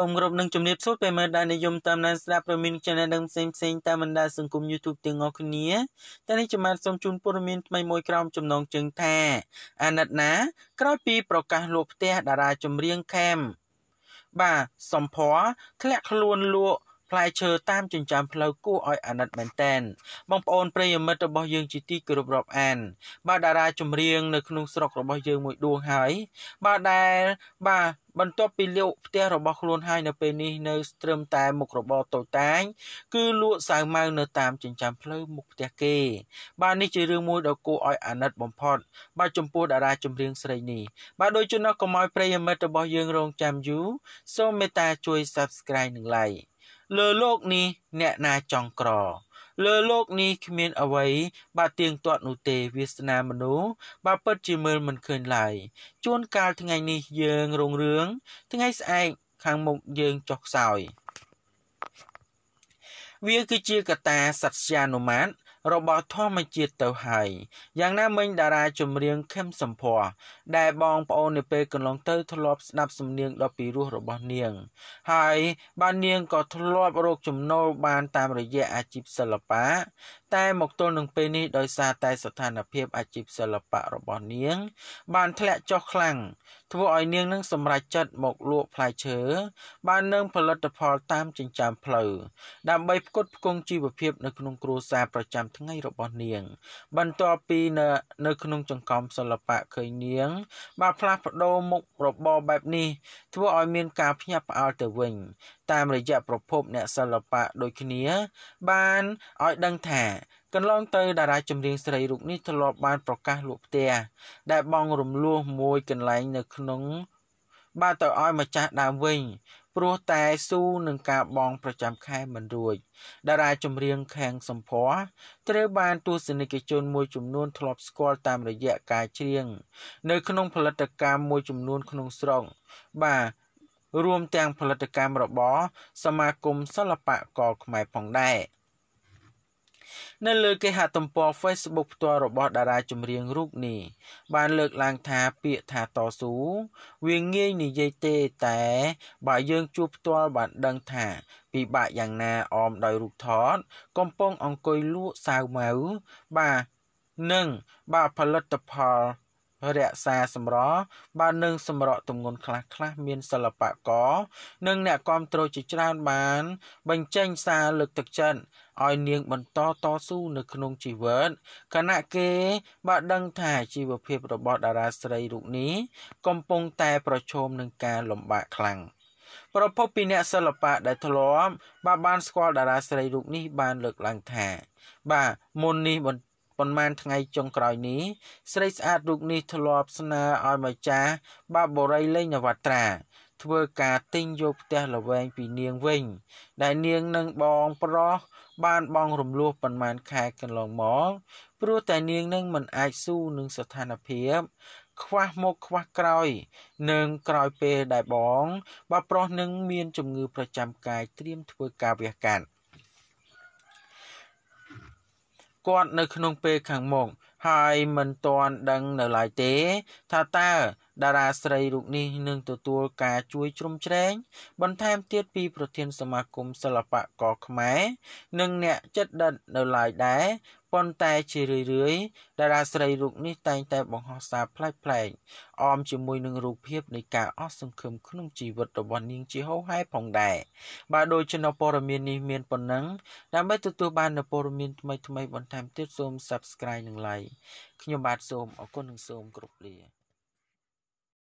សូមគោរពនិងជំរាបសួរពេលមើលដែលនិយមតាមដានស្ដាប់ព្រមានចំណេះដឹងផ្សេងផ្សេងតាមបណ្ដាសង្គម YouTube ទាំងអស់គ្នាតែនេះខ្ញុំបាទសូមជូនព័ត៌មានថ្មីមួយក្រោមចំណងជើងថា អាណិតណាក្រោយពីប្រកាសលក់ផ្ទះតារាចម្រៀងខេមបាទសំភ័រធ្លាក់ខ្លួនលក់ផ្លែឈើតាមចិញ្ចើមផ្លូវគួរឲ្យអាណិតមែនតែនបងប្អូនប្រិយមិត្តរបស់យើងជាទីគោរពរាប់អានបាទតារាចម្រៀងនៅក្នុងស្រុករបស់យើងមួយដួងហើយបាទដែល បាទបន្ទាប់ពីលាវផ្ទះរបស់ខ្លួនហើយនៅពេលនេះនៅត្រឹមតែមុខរបរតូចតាចគឺលក់សាវម៉ាវនៅតាមចិញ្ចើមផ្លូវមុខផ្ទះគេ បាទនេះជារឿងមួយដ៏គួរឲ្យអាណិតបំផុតបាទចំពោះតារាចម្រៀងស្រីនេះបាទដោយជំនួសកុំឲ្យប្រិយមិត្តរបស់យើងរងចាំយូរសូមមេត្តាជួយ Subscribe និង Like លើโลกនេះអ្នកណាចង់ក្រលើโลកនេះគ្មានអ្វី បាទទៀងទាត់នោះទេវាសនាមនុស្សបាទពិតជាមើលមិនឃើញឡើយជួនកាលថ្ងៃនេះយើងរុងរឿងថ្ងៃស្អែកខាងមុខយើងចុះខ្សោយ វាគឺជាកតាសត្យានុមាតរបស់ធម្មជាតិទៅហើយយ៉ាងណាមិញតារាចម្រៀងខឹមសំភ័រដែលបងប្អូននៅពេលកន្លងទៅ ធ្លាប់ស្ដាប់សំនៀងដ៏ពីរោះរបស់នាងហើយបាននាងក៏ធ្លាប់រកចំណូលបាន តាមរយៈអាជីពសិល្បៈតែមកទល់នឹងពេលនេះដោយសារតែស្ថានភាព អាជីពសិល្បៈរបស់នាង បានធ្លាក់ចុះខ្លាំងធ្វើឲ្យនាងនឹងសម្រេចចិត្តមកលក់ផ្លែឈើបាននឹងផលិតផលតាមចិញ្ចើមផ្លូវដើម្បីផ្គត់ផ្គង់ជីវភាព នៅក្នុងគ្រួសារប្រចាំថ្ងៃរបស់នាង បន្ទាប់ពីនៅនៅក្នុងចង្កំសិល្បៈឃើញនាង បានផ្លាស់ប្ដូរមុខរបរបែបនេះធ្វើឲ្យមានការភ្ញាក់ផ្អើលទៅវិញតាមរយៈប្រភពអ្នកសិល្បៈដូចគ្នា បានឲ្យដឹងថាកន្លងទៅ តារាចម្រៀងស្រីរូបនេះធ្លាប់បានប្រកាសលក់ផ្ទះដែលបងរំលោះមួយកន្លែងនៅក្នុងបានទៅឲ្យម្ចាស់ដើមវិញព្រោះតែស៊ូនឹងការបង ប្រចាំខែមិនរួចតារាចម្រៀងខាងសំភ័រត្រូវបានទស្សនិកជនមួយចំនួនធ្លាប់ស្គាល់តាមរយៈការច្រៀងនៅក្នុងផលិតកម្មមួយចំនួនក្នុងស្រុកបាទរួមទាំងផលិតកម្មរបស់សមាគមសិល្បករខ្មែរផងដែរនៅលើគេហទំព័រ Facebook ផ្ទាល់របស់ តារាចម្រៀងរូបនេះបានលើកឡើងថាពាក្យថាតស៊ូវាងាយនិយាយទេតែ បើយើងជួបផ្ទាល់បានដឹងថាពិបាកយ៉ាងណាអមដោយរូបថត កំពុងអង្គុយលក់សាវម៉ៅបាទនិងបាទផលិតផលរក្សាសម្រស់បាននឹងសម្រក់ទម្ងន់ខ្លះខ្លះមានសិល្បករនិងអ្នកគាំទ្រជាច្រើនបាន បញ្ចេញសារលើកទឹកចិត្តឲ្យនាងបន្តតស៊ូនៅក្នុងជីវិតគណៈគេ បានដឹងថាជីវភាពរបស់តារាស្រីរូបនេះកំពុងតែប្រឈមនឹងការលំបាកខ្លាំងប្រពន្ធពីអ្នកសិល្បៈដែលធ្លាប់បានបានស្គាល់តារាស្រីរូបនេះបាន លើកឡើងថាបាទមុននេះបន្ប៉ុន្មានថ្ងៃចុងក្រោយនេះស្រីស្អាតរូបនេះធ្លាប់ស្នើឲ្យម្ចាស់បាបបរិយលេងនវត្រា ធ្វើការទិញយកផ្ទះល្វែងពីនាងវិញ ដែលនាងនឹងបងប្រុសបានបងរំលោះប៉ុន្មានខែកន្លងមកព្រោះតែនាងនឹងមិនអាចស៊ូនឹងស្ថានភាព ខ្វះមុខខ្វះក្រោយនឹងក្រោយពេលដែលបងបើប្រុសនឹងមាន ជំងឺ ប្រចាំកាយត្រៀមធ្វើការវះកាត់គាត់នៅក្នុងពេលខាងមុខហើយមិនទាន់ដឹងនៅឡើយទេ ថាតើតារាស្រីរូបនេះនឹងទទួលការជួយជ្រោមជ្រែងបន្ថែមទៀតពីប្រធានសមាគមសិល្បករខ្មែរនិងអ្នកចិត្តដិតនៅឡើយដែរប៉ុន្តែជារឿយរឿយតារាស្រីរូបនេះតែងតែបង្ហោះសារប្លែកប្លែកអមជាមួយនឹងរូបភាពនៃការអស់សង្ឃឹមក្នុងជីវិតរបស់នាងជាហោហែផងដែរបាទដោយចំណព័រមាននេះមានប៉ុណ្ណឹងដើម្បីទទួលបាននូវព័រមានថ្មីថ្មីបន្ថែមទៀតសូម Subscribe និង Like ខ្ញុំបាទសូមអរគុណនិងសូមគោរពលា